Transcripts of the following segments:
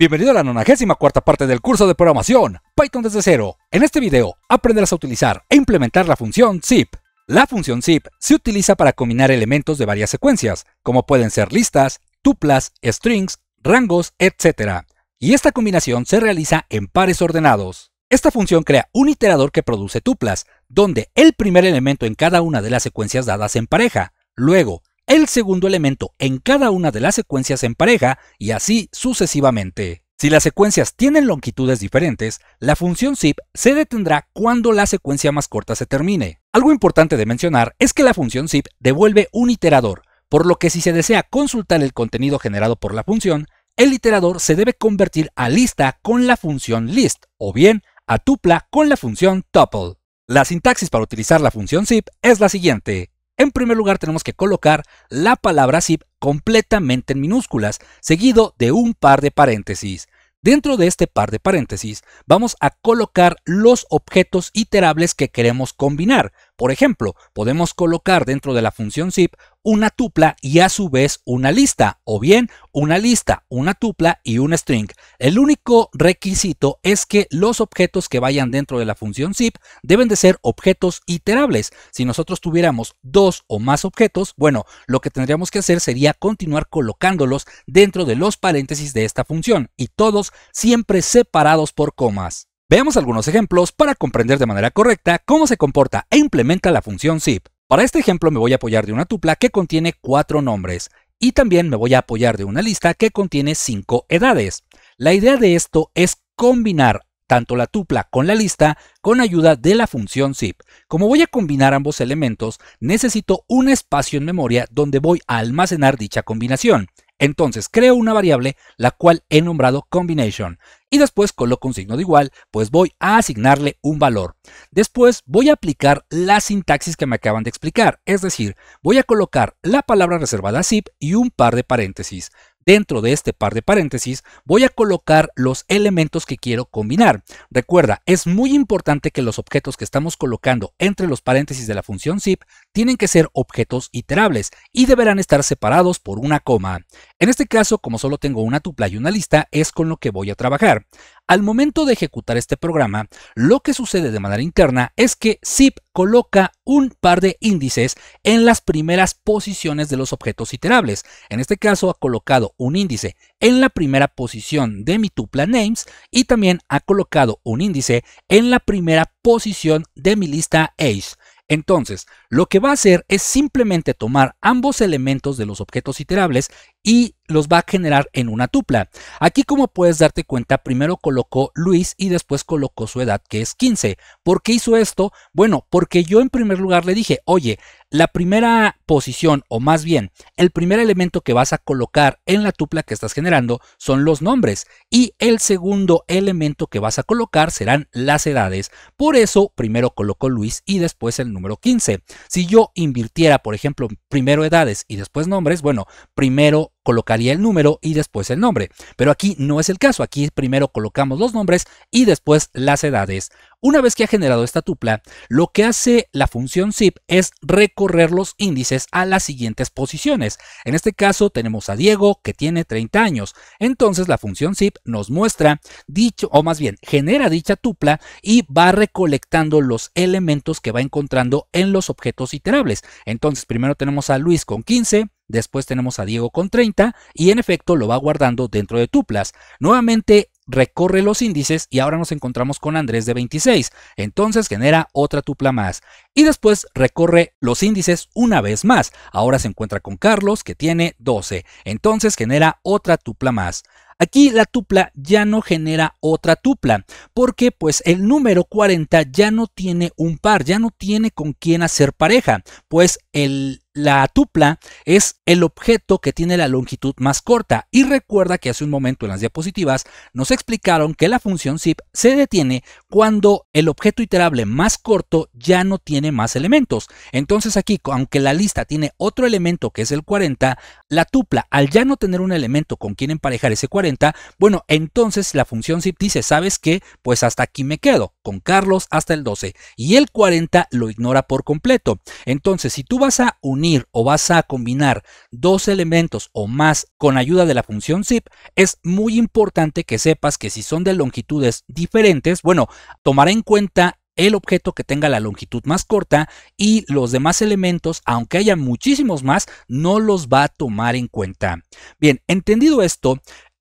Bienvenido a la 94 parte del curso de programación Python desde cero. En este video aprenderás a utilizar e implementar la función zip. La función zip se utiliza para combinar elementos de varias secuencias, como pueden ser listas, tuplas, strings, rangos, etc. Y esta combinación se realiza en pares ordenados. Esta función crea un iterador que produce tuplas, donde el primer elemento en cada una de las secuencias dadas en pareja. Luego, el segundo elemento en cada una de las secuencias en pareja y así sucesivamente. Si las secuencias tienen longitudes diferentes, la función zip se detendrá cuando la secuencia más corta se termine. Algo importante de mencionar es que la función zip devuelve un iterador, por lo que si se desea consultar el contenido generado por la función, el iterador se debe convertir a lista con la función list o bien a tupla con la función tuple. La sintaxis para utilizar la función zip es la siguiente. En primer lugar tenemos que colocar la palabra zip completamente en minúsculas, seguido de un par de paréntesis. Dentro de este par de paréntesis vamos a colocar los objetos iterables que queremos combinar. Por ejemplo, podemos colocar dentro de la función zip una tupla y a su vez una lista, o bien una lista, una tupla y un string. El único requisito es que los objetos que vayan dentro de la función zip deben de ser objetos iterables. Si nosotros tuviéramos dos o más objetos, bueno, lo que tendríamos que hacer sería continuar colocándolos dentro de los paréntesis de esta función y todos siempre separados por comas. Veamos algunos ejemplos para comprender de manera correcta cómo se comporta e implementa la función zip. Para este ejemplo me voy a apoyar de una tupla que contiene cuatro nombres y también me voy a apoyar de una lista que contiene cinco edades. La idea de esto es combinar tanto la tupla con la lista con ayuda de la función zip. Como voy a combinar ambos elementos, necesito un espacio en memoria donde voy a almacenar dicha combinación. Entonces creo una variable la cual he nombrado combination y después coloco un signo de igual, pues voy a asignarle un valor. Después voy a aplicar la sintaxis que me acaban de explicar, es decir, voy a colocar la palabra reservada zip y un par de paréntesis. Dentro de este par de paréntesis voy a colocar los elementos que quiero combinar. Recuerda, es muy importante que los objetos que estamos colocando entre los paréntesis de la función zip tienen que ser objetos iterables y deberán estar separados por una coma. En este caso, como solo tengo una tupla y una lista, es con lo que voy a trabajar. Al momento de ejecutar este programa, lo que sucede de manera interna es que zip coloca un par de índices en las primeras posiciones de los objetos iterables. En este caso ha colocado un índice en la primera posición de mi tupla names y también ha colocado un índice en la primera posición de mi lista age. Entonces, lo que va a hacer es simplemente tomar ambos elementos de los objetos iterables y los va a generar en una tupla. Aquí como puedes darte cuenta, primero colocó Luis y después colocó su edad que es 15. ¿Por qué hizo esto? Bueno, porque yo en primer lugar le dije, oye, la primera posición o más bien el primer elemento que vas a colocar en la tupla que estás generando son los nombres y el segundo elemento que vas a colocar serán las edades. Por eso primero colocó Luis y después el número 15. Si yo invirtiera, por ejemplo, primero edades y después nombres, bueno, primero colocaría el número y después el nombre. Pero aquí no es el caso, aquí primero colocamos los nombres y después las edades. Una vez que ha generado esta tupla, lo que hace la función zip es recorrer los índices a las siguientes posiciones. En este caso tenemos a Diego que tiene 30 años. Entonces la función zip nos muestra dicho, o más bien genera dicha tupla y va recolectando los elementos que va encontrando en los objetos iterables. Entonces primero tenemos a Luis con 15, Después tenemos a Diego con 30 y en efecto lo va guardando dentro de tuplas. Nuevamente recorre los índices y ahora nos encontramos con Andrés de 26. Entonces genera otra tupla más. Y después recorre los índices una vez más. Ahora se encuentra con Carlos que tiene 12. Entonces genera otra tupla más. Aquí la tupla ya no genera otra tupla, porque pues el número 40 ya no tiene un par, ya no tiene con quién hacer pareja, pues el la tupla es el objeto que tiene la longitud más corta y recuerda que hace un momento en las diapositivas nos explicaron que la función zip se detiene cuando el objeto iterable más corto ya no tiene más elementos. Entonces aquí, aunque la lista tiene otro elemento que es el 40, la tupla al ya no tener un elemento con quien emparejar ese 40, bueno, entonces la función zip dice, ¿sabes qué? Pues hasta aquí me quedo con Carlos hasta el 12 y el 40 lo ignora por completo. Entonces, si tú vas a unir o vas a combinar dos elementos o más con ayuda de la función zip, es muy importante que sepas que si son de longitudes diferentes, bueno, tomará en cuenta el objeto que tenga la longitud más corta y los demás elementos, aunque haya muchísimos más, no los va a tomar en cuenta. Bien, entendido esto,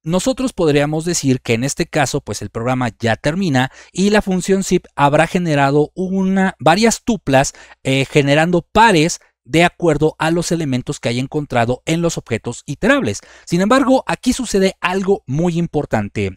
nosotros podríamos decir que en este caso, pues el programa ya termina y la función zip habrá generado una, varias tuplas eh, generando pares de acuerdo a los elementos que haya encontrado en los objetos iterables. Sin embargo, aquí sucede algo muy importante.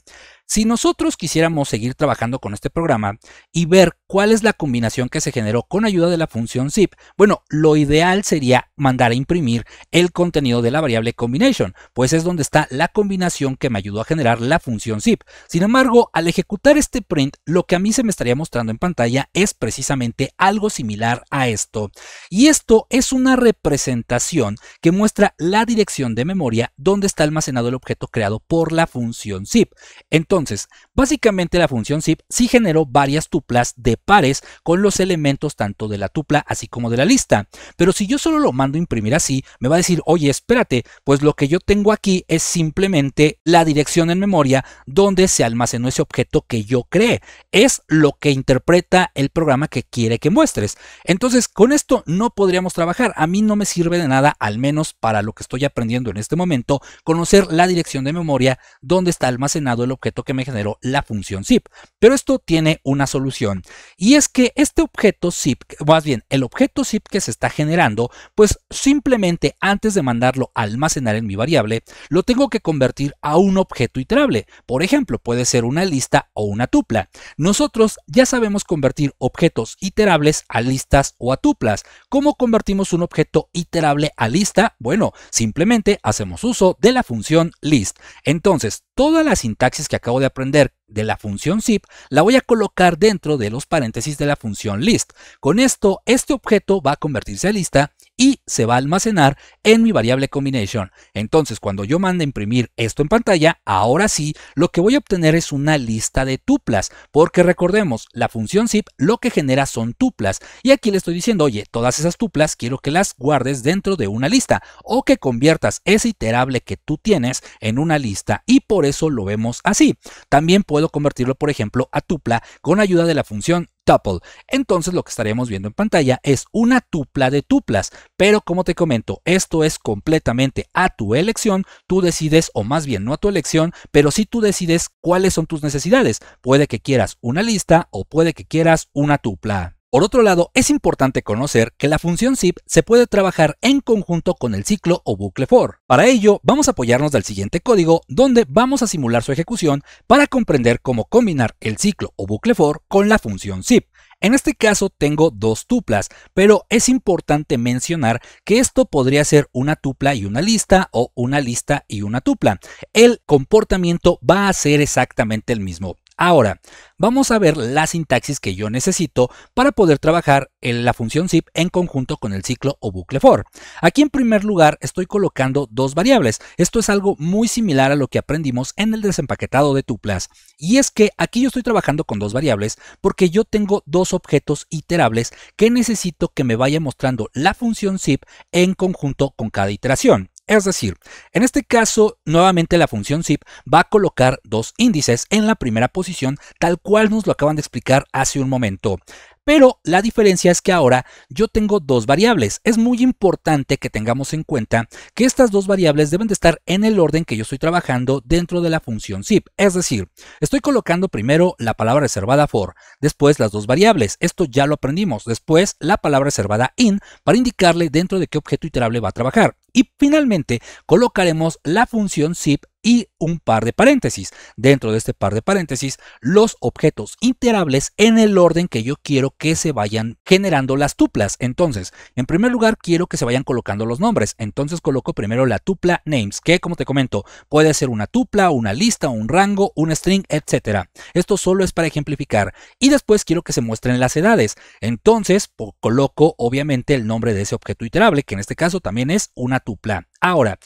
Si nosotros quisiéramos seguir trabajando con este programa y ver ¿Cuál es la combinación que se generó con ayuda de la función zip? Bueno, lo ideal sería mandar a imprimir el contenido de la variable combination, pues es donde está la combinación que me ayudó a generar la función zip. Sin embargo, al ejecutar este print, lo que a mí se me estaría mostrando en pantalla es precisamente algo similar a esto. Y esto es una representación que muestra la dirección de memoria donde está almacenado el objeto creado por la función zip. Entonces, básicamente la función zip sí generó varias tuplas de pares con los elementos tanto de la tupla así como de la lista. Pero si yo solo lo mando a imprimir así, me va a decir, oye, espérate, pues lo que yo tengo aquí es simplemente la dirección en memoria donde se almacenó ese objeto que yo creé. Es lo que interpreta el programa que quiere que muestres. Entonces, con esto no podríamos trabajar. A mí no me sirve de nada, al menos para lo que estoy aprendiendo en este momento, conocer la dirección de memoria donde está almacenado el objeto que me generó la función zip. Pero esto tiene una solución y es que este objeto zip, más bien el objeto zip que se está generando, pues simplemente antes de mandarlo a almacenar en mi variable, lo tengo que convertir a un objeto iterable. Por ejemplo, puede ser una lista o una tupla. Nosotros ya sabemos convertir objetos iterables a listas o a tuplas. ¿Cómo convertimos un objeto iterable a lista? Bueno, simplemente hacemos uso de la función list. Entonces, toda la sintaxis que acabo de aprender de la función zip, la voy a colocar dentro de los paréntesis de la función list. Con esto, este objeto va a convertirse a lista y se va a almacenar en mi variable combination. Entonces, cuando yo mande imprimir esto en pantalla, ahora sí, lo que voy a obtener es una lista de tuplas, porque recordemos, la función zip lo que genera son tuplas, y aquí le estoy diciendo, oye, todas esas tuplas quiero que las guardes dentro de una lista, o que conviertas ese iterable que tú tienes en una lista, y por eso lo vemos así. También puedo convertirlo, por ejemplo, a tupla con ayuda de la función entonces lo que estaríamos viendo en pantalla es una tupla de tuplas, pero como te comento, esto es completamente a tu elección, tú decides, o más bien no a tu elección, pero si tú decides cuáles son tus necesidades. Puede que quieras una lista o puede que quieras una tupla. Por otro lado, es importante conocer que la función zip se puede trabajar en conjunto con el ciclo o bucle for. Para ello, vamos a apoyarnos del siguiente código donde vamos a simular su ejecución para comprender cómo combinar el ciclo o bucle for con la función zip. En este caso tengo dos tuplas, pero es importante mencionar que esto podría ser una tupla y una lista o una lista y una tupla. El comportamiento va a ser exactamente el mismo. Ahora, vamos a ver la sintaxis que yo necesito para poder trabajar en la función zip en conjunto con el ciclo o bucle for. Aquí en primer lugar estoy colocando dos variables. Esto es algo muy similar a lo que aprendimos en el desempaquetado de tuplas. Y es que aquí yo estoy trabajando con dos variables porque yo tengo dos objetos iterables que necesito que me vaya mostrando la función zip en conjunto con cada iteración. Es decir, en este caso, nuevamente la función zip va a colocar dos índices en la primera posición, tal cual nos lo acaban de explicar hace un momento. Pero la diferencia es que ahora yo tengo dos variables. Es muy importante que tengamos en cuenta que estas dos variables deben de estar en el orden que yo estoy trabajando dentro de la función zip. Es decir, estoy colocando primero la palabra reservada for, después las dos variables. Esto ya lo aprendimos. Después la palabra reservada in para indicarle dentro de qué objeto iterable va a trabajar. Y finalmente colocaremos la función zip y un par de paréntesis. Dentro de este par de paréntesis, los objetos iterables en el orden que yo quiero que se vayan generando las tuplas. Entonces, en primer lugar, quiero que se vayan colocando los nombres. Entonces coloco primero la tupla names, que como te comento, puede ser una tupla, una lista, un rango, un string, etc. Esto solo es para ejemplificar. Y después quiero que se muestren las edades. Entonces, coloco obviamente el nombre de ese objeto iterable, que en este caso también es una tu plan. Ahora,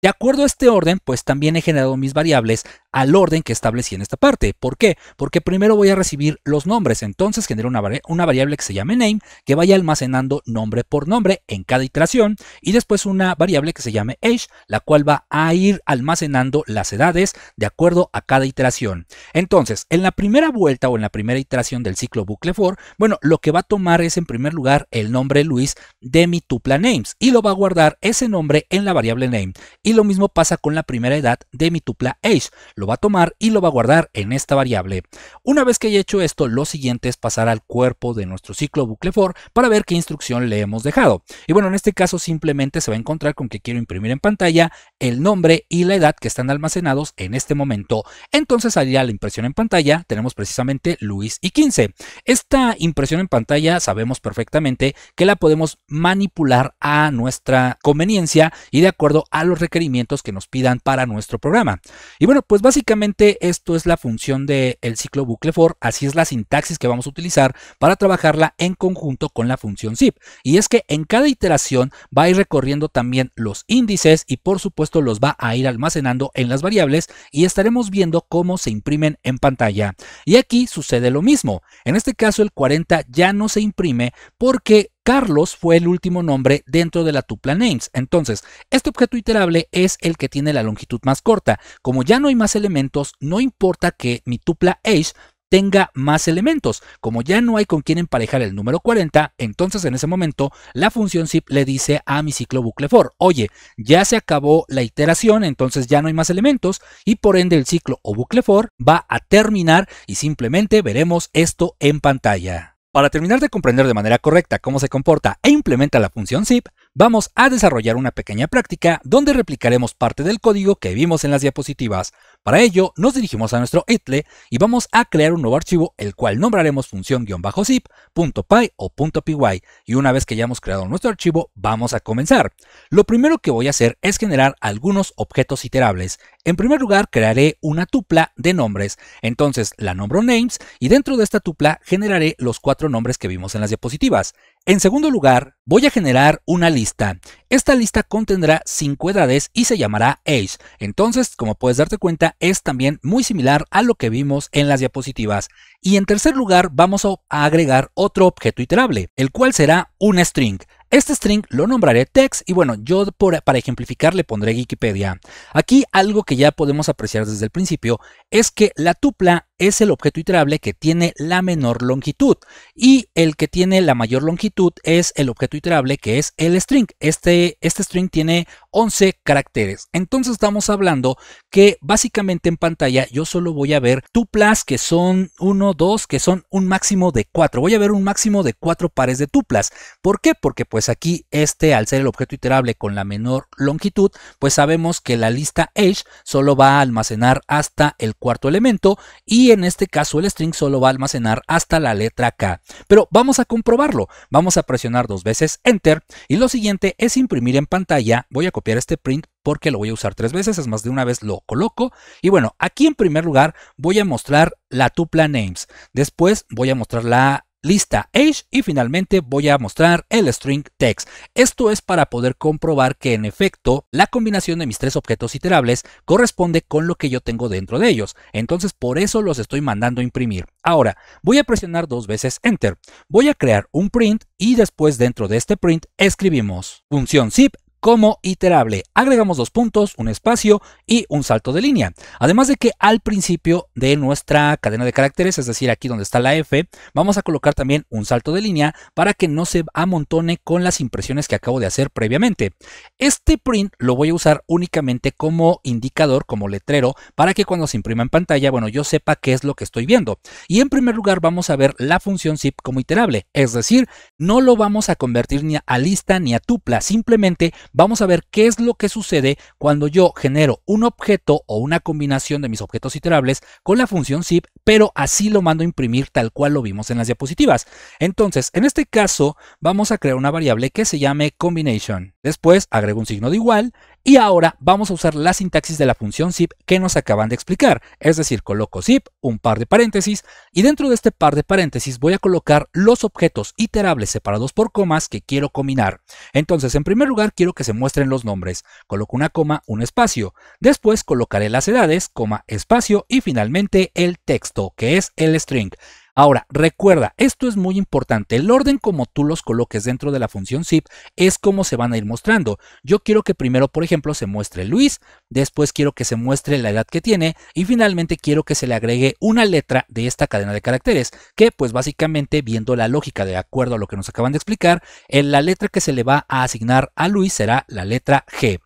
de acuerdo a este orden, pues también he generado mis variables al orden que establecí en esta parte. ¿Por qué? Porque primero voy a recibir los nombres, entonces genero una, una, variable que se llame name, que vaya almacenando nombre por nombre en cada iteración, y después una variable que se llame age, la cual va a ir almacenando las edades de acuerdo a cada iteración. Entonces, en la primera vuelta o en la primera iteración del ciclo bucle for, bueno, lo que va a tomar es en primer lugar el nombre Luis de mi tupla names, y lo va a guardar ese nombre en la variable name y lo mismo pasa con la primera edad de mi tupla age, lo va a tomar y lo va a guardar en esta variable. Una vez que haya hecho esto, lo siguiente es pasar al cuerpo de nuestro ciclo bucle for para ver qué instrucción le hemos dejado. Y bueno, en este caso simplemente se va a encontrar con que quiero imprimir en pantalla el nombre y la edad que están almacenados en este momento. Entonces haría la impresión en pantalla, tenemos precisamente Luis y 15. Esta impresión en pantalla sabemos perfectamente que la podemos manipular a nuestra conveniencia y de acuerdo a los requerimientos que nos pidan para nuestro programa. Y bueno, pues básicamente esto es la función del el ciclo bucle for, así es la sintaxis que vamos a utilizar para trabajarla en conjunto con la función zip. Y es que en cada iteración va a ir recorriendo también los índices y por supuesto los va a ir almacenando en las variables y estaremos viendo cómo se imprimen en pantalla. Y aquí sucede lo mismo. En este caso el 40 ya no se imprime porque Carlos fue el último nombre dentro de la tupla names. Entonces, este objeto iterable es el que tiene la longitud más corta. Como ya no hay más elementos, no importa que mi tupla age tenga más elementos. Como ya no hay con quien emparejar el número 40, entonces en ese momento la función zip le dice a mi ciclo bucle for, oye, ya se acabó la iteración, entonces ya no hay más elementos y por ende el ciclo o bucle for va a terminar y simplemente veremos esto en pantalla. Para terminar de comprender de manera correcta cómo se comporta e implementa la función zip, vamos a desarrollar una pequeña práctica donde replicaremos parte del código que vimos en las diapositivas. Para ello, nos dirigimos a nuestro itle y vamos a crear un nuevo archivo el cual nombraremos función-zip.py o y una vez que ya hemos creado nuestro archivo, vamos a comenzar. Lo primero que voy a hacer es generar algunos objetos iterables, en primer lugar, crearé una tupla de nombres. Entonces la nombro names y dentro de esta tupla generaré los cuatro nombres que vimos en las diapositivas. En segundo lugar, voy a generar una lista. Esta lista contendrá cinco edades y se llamará age. Entonces, como puedes darte cuenta, es también muy similar a lo que vimos en las diapositivas. Y en tercer lugar vamos a agregar otro objeto iterable, el cual será un string. Este string lo nombraré text y bueno, yo por, para ejemplificar le pondré Wikipedia. Aquí algo que ya podemos apreciar desde el principio es que la tupla es el objeto iterable que tiene la menor longitud y el que tiene la mayor longitud es el objeto iterable que es el string. Este, este string tiene 11 caracteres. Entonces estamos hablando que básicamente en pantalla yo solo voy a ver tuplas que son 1, 2, que son un máximo de 4. Voy a ver un máximo de 4 pares de tuplas. ¿Por qué? Porque pues aquí este al ser el objeto iterable con la menor longitud, pues sabemos que la lista age solo va a almacenar hasta el cuarto elemento y en este caso el string solo va a almacenar hasta la letra K. Pero vamos a comprobarlo. Vamos a presionar dos veces Enter y lo siguiente es imprimir en pantalla. Voy a copiar este print porque lo voy a usar tres veces, es más de una vez lo coloco. Y bueno, aquí en primer lugar voy a mostrar la tupla names, después voy a mostrar la lista age y finalmente voy a mostrar el string text. Esto es para poder comprobar que en efecto la combinación de mis tres objetos iterables corresponde con lo que yo tengo dentro de ellos. Entonces por eso los estoy mandando a imprimir. Ahora voy a presionar dos veces enter. Voy a crear un print y después dentro de este print escribimos función zip como iterable. Agregamos dos puntos, un espacio y un salto de línea. Además de que al principio de nuestra cadena de caracteres, es decir, aquí donde está la F, vamos a colocar también un salto de línea para que no se amontone con las impresiones que acabo de hacer previamente. Este print lo voy a usar únicamente como indicador, como letrero, para que cuando se imprima en pantalla, bueno, yo sepa qué es lo que estoy viendo. Y en primer lugar vamos a ver la función zip como iterable, es decir, no lo vamos a convertir ni a lista ni a tupla, simplemente vamos a ver qué es lo que sucede cuando yo genero un objeto o una combinación de mis objetos iterables con la función zip, pero así lo mando a imprimir tal cual lo vimos en las diapositivas. Entonces, en este caso, vamos a crear una variable que se llame combination. Después agrego un signo de igual y ahora vamos a usar la sintaxis de la función zip que nos acaban de explicar. Es decir, coloco zip, un par de paréntesis, y dentro de este par de paréntesis voy a colocar los objetos iterables separados por comas que quiero combinar. Entonces, en primer lugar, quiero que se muestren los nombres. Coloco una coma, un espacio. Después colocaré las edades, coma, espacio y finalmente el texto, que es el string. Ahora, recuerda, esto es muy importante. El orden como tú los coloques dentro de la función zip es como se van a ir mostrando. Yo quiero que primero, por ejemplo, se muestre Luis, después quiero que se muestre la edad que tiene y finalmente quiero que se le agregue una letra de esta cadena de caracteres, que pues básicamente viendo la lógica de acuerdo a lo que nos acaban de explicar, en la letra que se le va a asignar a Luis será la letra G.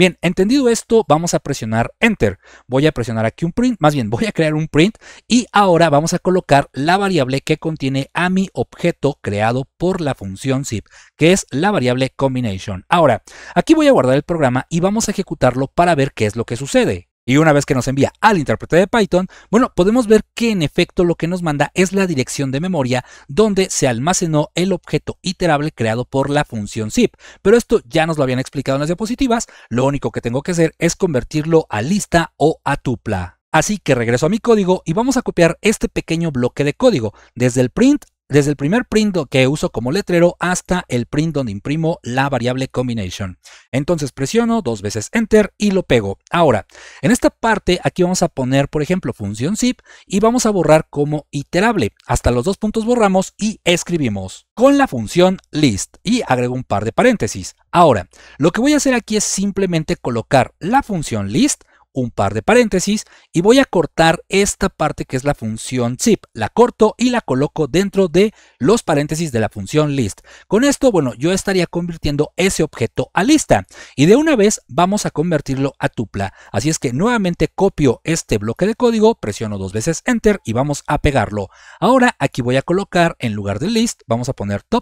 Bien, entendido esto, vamos a presionar Enter. Voy a presionar aquí un print, más bien voy a crear un print y ahora vamos a colocar la variable que contiene a mi objeto creado por la función zip, que es la variable combination. Ahora, aquí voy a guardar el programa y vamos a ejecutarlo para ver qué es lo que sucede. Y una vez que nos envía al intérprete de Python, bueno, podemos ver que en efecto lo que nos manda es la dirección de memoria donde se almacenó el objeto iterable creado por la función zip. Pero esto ya nos lo habían explicado en las diapositivas, lo único que tengo que hacer es convertirlo a lista o a tupla. Así que regreso a mi código y vamos a copiar este pequeño bloque de código, desde el print desde el primer print que uso como letrero hasta el print donde imprimo la variable combination. Entonces presiono dos veces enter y lo pego. Ahora, en esta parte aquí vamos a poner, por ejemplo, función zip y vamos a borrar como iterable. Hasta los dos puntos borramos y escribimos con la función list y agrego un par de paréntesis. Ahora, lo que voy a hacer aquí es simplemente colocar la función list un par de paréntesis y voy a cortar esta parte que es la función zip. La corto y la coloco dentro de los paréntesis de la función list. Con esto, bueno, yo estaría convirtiendo ese objeto a lista y de una vez vamos a convertirlo a tupla. Así es que nuevamente copio este bloque de código, presiono dos veces enter y vamos a pegarlo. Ahora aquí voy a colocar en lugar de list, vamos a poner tuple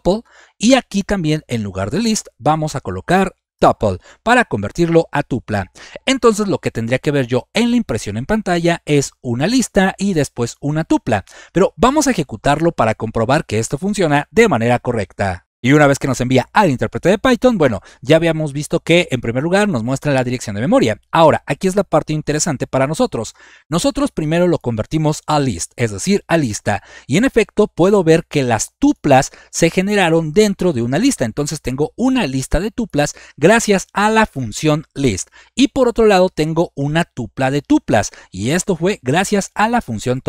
y aquí también en lugar de list vamos a colocar tuple para convertirlo a tupla. Entonces lo que tendría que ver yo en la impresión en pantalla es una lista y después una tupla, pero vamos a ejecutarlo para comprobar que esto funciona de manera correcta. Y una vez que nos envía al intérprete de Python, bueno, ya habíamos visto que en primer lugar nos muestra la dirección de memoria. Ahora, aquí es la parte interesante para nosotros. Nosotros primero lo convertimos a list, es decir, a lista. Y en efecto, puedo ver que las tuplas se generaron dentro de una lista. Entonces tengo una lista de tuplas gracias a la función list. Y por otro lado, tengo una tupla de tuplas. Y esto fue gracias a la función tuple.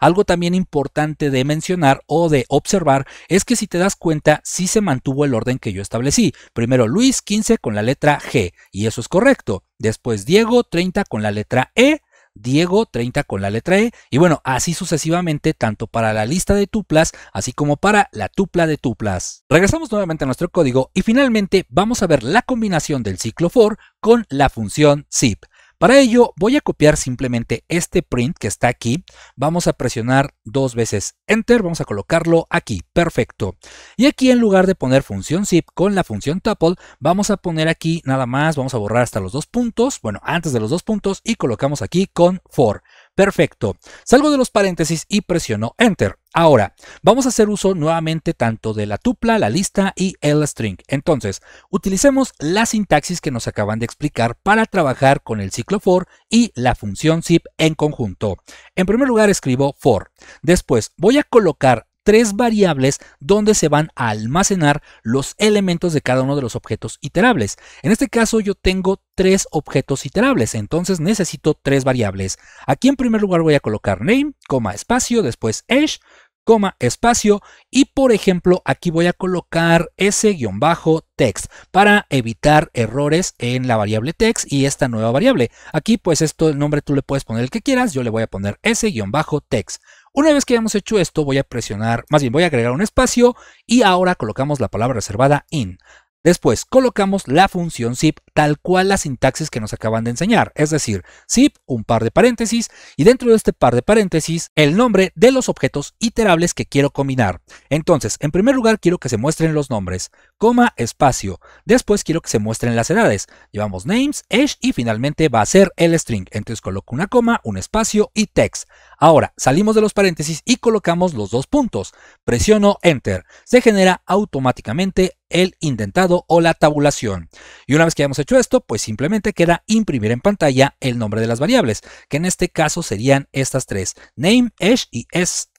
Algo también importante de mencionar o de observar es que si te das cuenta, se mantuvo el orden que yo establecí. Primero Luis 15 con la letra G, y eso es correcto. Después Diego 30 con la letra E, Diego 30 con la letra E y bueno, así sucesivamente tanto para la lista de tuplas así como para la tupla de tuplas. Regresamos nuevamente a nuestro código y finalmente vamos a ver la combinación del ciclo for con la función zip. Para ello voy a copiar simplemente este print que está aquí. Vamos a presionar dos veces Enter, vamos a colocarlo aquí, perfecto. Y aquí en lugar de poner función zip con la función tuple, vamos a poner aquí nada más, vamos a borrar hasta los dos puntos, bueno, antes de los dos puntos y colocamos aquí con for. Perfecto. Salgo de los paréntesis y presiono Enter. Ahora, vamos a hacer uso nuevamente tanto de la tupla, la lista y el string. Entonces, utilicemos la sintaxis que nos acaban de explicar para trabajar con el ciclo for y la función zip en conjunto. En primer lugar escribo for. Después voy a colocar tres variables donde se van a almacenar los elementos de cada uno de los objetos iterables. En este caso yo tengo tres objetos iterables, entonces necesito tres variables. Aquí en primer lugar voy a colocar name, coma espacio, después age coma espacio y por ejemplo aquí voy a colocar s-text para evitar errores en la variable text y esta nueva variable. Aquí pues esto el nombre tú le puedes poner el que quieras, yo le voy a poner s-text. Una vez que hayamos hecho esto, voy a presionar, más bien voy a agregar un espacio y ahora colocamos la palabra reservada in. Después colocamos la función zip tal cual la sintaxis que nos acaban de enseñar, es decir, zip, un par de paréntesis y dentro de este par de paréntesis el nombre de los objetos iterables que quiero combinar. Entonces, en primer lugar quiero que se muestren los nombres, coma, espacio, después quiero que se muestren las edades, llevamos names, age y finalmente va a ser el string, entonces coloco una coma, un espacio y text. Ahora, salimos de los paréntesis y colocamos los dos puntos, presiono enter, se genera automáticamente el indentado o la tabulación. Y una vez que hayamos hecho esto, pues simplemente queda imprimir en pantalla el nombre de las variables, que en este caso serían estas tres, name, hash y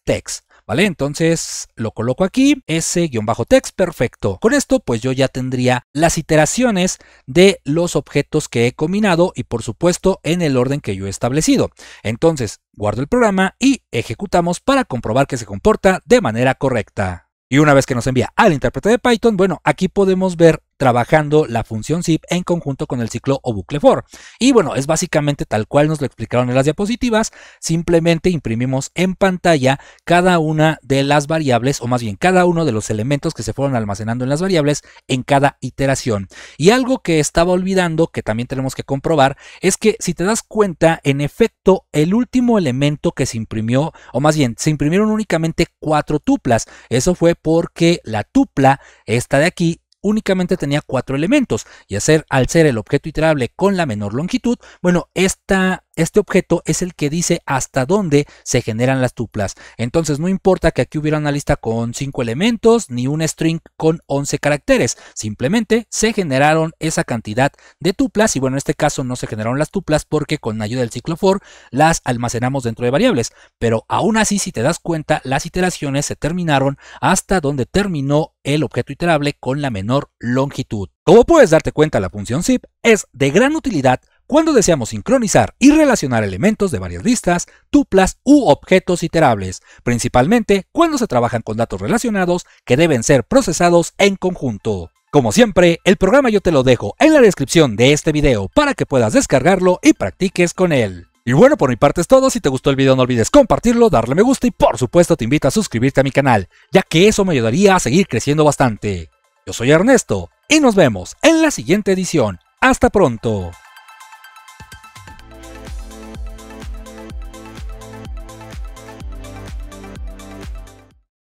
text ¿Vale? Entonces lo coloco aquí, s-text, perfecto. Con esto pues yo ya tendría las iteraciones de los objetos que he combinado y por supuesto en el orden que yo he establecido. Entonces guardo el programa y ejecutamos para comprobar que se comporta de manera correcta. Y una vez que nos envía al intérprete de Python, bueno, aquí podemos ver trabajando la función zip en conjunto con el ciclo o bucle for. Y bueno, es básicamente tal cual nos lo explicaron en las diapositivas, simplemente imprimimos en pantalla cada una de las variables, o más bien cada uno de los elementos que se fueron almacenando en las variables en cada iteración. Y algo que estaba olvidando, que también tenemos que comprobar, es que si te das cuenta, en efecto, el último elemento que se imprimió, o más bien, se imprimieron únicamente cuatro tuplas. Eso fue porque la tupla, esta de aquí, únicamente tenía cuatro elementos y hacer al ser el objeto iterable con la menor longitud, bueno, esta este objeto es el que dice hasta dónde se generan las tuplas. Entonces no importa que aquí hubiera una lista con 5 elementos ni un string con 11 caracteres, simplemente se generaron esa cantidad de tuplas y bueno, en este caso no se generaron las tuplas porque con ayuda del ciclo for las almacenamos dentro de variables, pero aún así si te das cuenta las iteraciones se terminaron hasta donde terminó el objeto iterable con la menor longitud. Como puedes darte cuenta, la función zip es de gran utilidad cuando deseamos sincronizar y relacionar elementos de varias listas, tuplas u objetos iterables, principalmente cuando se trabajan con datos relacionados que deben ser procesados en conjunto. Como siempre, el programa yo te lo dejo en la descripción de este video para que puedas descargarlo y practiques con él. Y bueno, por mi parte es todo, si te gustó el video no olvides compartirlo, darle me gusta y por supuesto te invito a suscribirte a mi canal, ya que eso me ayudaría a seguir creciendo bastante. Yo soy Ernesto y nos vemos en la siguiente edición. Hasta pronto.